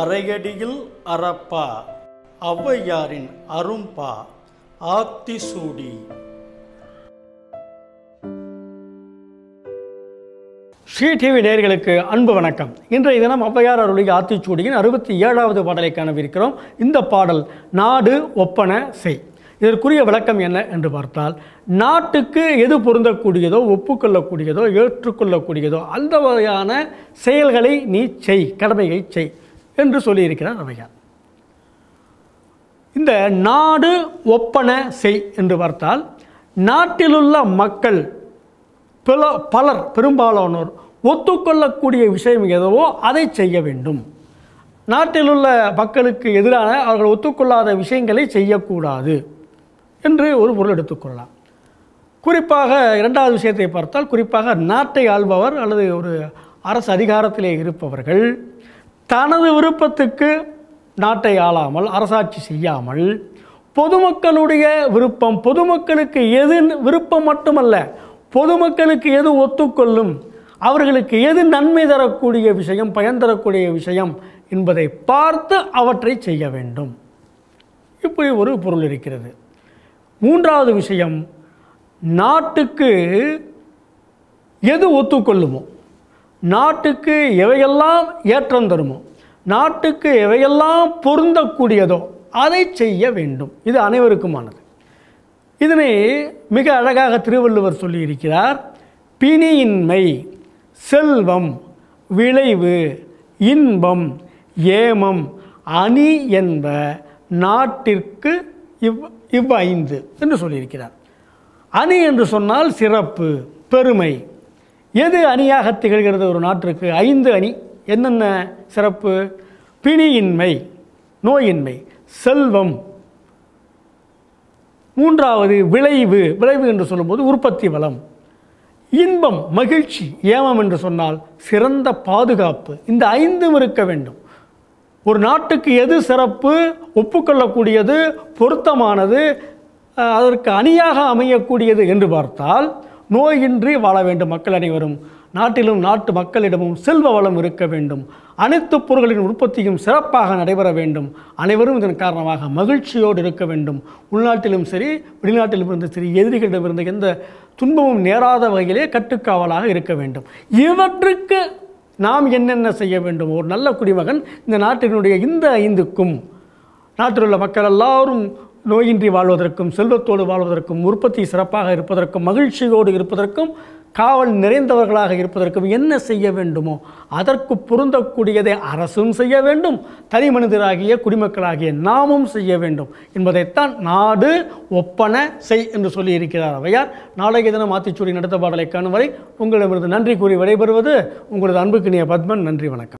அரையடியில் அறப்பா ஔவையாரின் அரும்பா சூடி ஸ்ரீ டிவி நேர்களுக்கு அன்பு வணக்கம் இன்றைய தினம் ஔவையார் அருளிக ஆத்திச்சூடியின் அறுபத்தி ஏழாவது பாடலை காணவிருக்கிறோம் இந்த பாடல் நாடு ஒப்பன செய் இதற்குரிய விளக்கம் என்ன என்று பார்த்தால் நாட்டுக்கு எது பொருந்தக்கூடியதோ ஒப்புக்கொள்ளக்கூடியதோ ஏற்றுக்கொள்ளக்கூடியதோ அந்த வகையான செயல்களை நீ செய் கடமையை செய் என்று சொல்லியிருக்கிறார் அவையார் இந்த நாடு ஒப்பனை செய் என்று பார்த்தால் நாட்டிலுள்ள மக்கள் பல பலர் பெரும்பாலானோர் ஒத்துக்கொள்ளக்கூடிய விஷயம் எதுவோ அதை செய்ய வேண்டும் நாட்டிலுள்ள மக்களுக்கு எதிரான அவர்கள் ஒத்துக்கொள்ளாத விஷயங்களை செய்யக்கூடாது என்று ஒரு பொருள் எடுத்துக்கொள்ளலாம் குறிப்பாக இரண்டாவது விஷயத்தை பார்த்தால் குறிப்பாக நாட்டை ஆள்பவர் அல்லது ஒரு அரசு அதிகாரத்திலே இருப்பவர்கள் தனது விருப்பத்துக்கு நாட்டை ஆளாமல் அரசாட்சி செய்யாமல் பொதுமக்களுடைய விருப்பம் பொதுமக்களுக்கு எது விருப்பம் மட்டுமல்ல பொதுமக்களுக்கு எது ஒத்துக்கொள்ளும் அவர்களுக்கு எது நன்மை தரக்கூடிய விஷயம் பயன் தரக்கூடிய விஷயம் என்பதை பார்த்து அவற்றை செய்ய வேண்டும் இப்படி ஒரு பொருள் இருக்கிறது மூன்றாவது விஷயம் நாட்டுக்கு எது ஒத்துக்கொள்ளுமோ நாட்டுக்கு எவையெல்லாம் ஏற்றம் தருமோ நாட்டுக்கு எவையெல்லாம் பொருந்தக்கூடியதோ அதை செய்ய வேண்டும் இது அனைவருக்குமானது இதனை மிக அழகாக திருவள்ளுவர் சொல்லியிருக்கிறார் பிணியின்மை செல்வம் விளைவு இன்பம் ஏமம் அணி என்ப நாட்டிற்கு இவ் இவ்வைந்து என்று சொல்லியிருக்கிறார் அணி என்று சொன்னால் சிறப்பு பெருமை எது அணியாக திகழ்கிறது ஒரு நாட்டிற்கு ஐந்து அணி என்னென்ன சிறப்பு பிணியின்மை நோயின்மை செல்வம் மூன்றாவது விளைவு விளைவு என்று சொல்லும்போது உற்பத்தி வளம் இன்பம் மகிழ்ச்சி ஏமம் என்று சொன்னால் சிறந்த பாதுகாப்பு இந்த ஐந்தும் இருக்க வேண்டும் ஒரு நாட்டுக்கு எது சிறப்பு ஒப்புக்கொள்ளக்கூடியது பொருத்தமானது அதற்கு அணியாக அமையக்கூடியது என்று பார்த்தால் நோயின்றி வாழ வேண்டும் மக்கள் அனைவரும் நாட்டிலும் நாட்டு மக்களிடமும் செல்வ வளம் இருக்க வேண்டும் அனைத்து பொருட்களின் உற்பத்தியும் சிறப்பாக நடைபெற வேண்டும் அனைவரும் இதன் காரணமாக மகிழ்ச்சியோடு இருக்க வேண்டும் உள்நாட்டிலும் சரி வெளிநாட்டிலும் இருந்து சரி எதிரிகளிடமிருந்து எந்த துன்பமும் நேராத வகையிலே கட்டுக்காவலாக இருக்க வேண்டும் இவற்றுக்கு நாம் என்னென்ன செய்ய வேண்டும் ஒரு நல்ல குடிமகன் இந்த நாட்டினுடைய இந்த ஐந்துக்கும் நாட்டில் உள்ள மக்கள் எல்லாரும் நோயின்றி வாழ்வதற்கும் செல்வத்தோடு வாழ்வதற்கும் உற்பத்தி சிறப்பாக இருப்பதற்கும் மகிழ்ச்சியோடு இருப்பதற்கும் காவல் நிறைந்தவர்களாக இருப்பதற்கும் என்ன செய்ய வேண்டுமோ அதற்கு பொருந்தக்கூடியதை அரசும் செய்ய வேண்டும் தனி மனிதராகிய குடிமக்களாகிய நாமும் செய்ய வேண்டும் என்பதைத்தான் நாடு ஒப்பன செய் என்று சொல்லியிருக்கிறார் அவையார் நாளைக்கு தினம் ஆத்திச்சூடி நடத்த பாடலை காணும் வரை உங்களிடமிருந்து நன்றி கூறி விடைபெறுவது உங்களது அன்புக்கினிய பத்மன் நன்றி வணக்கம்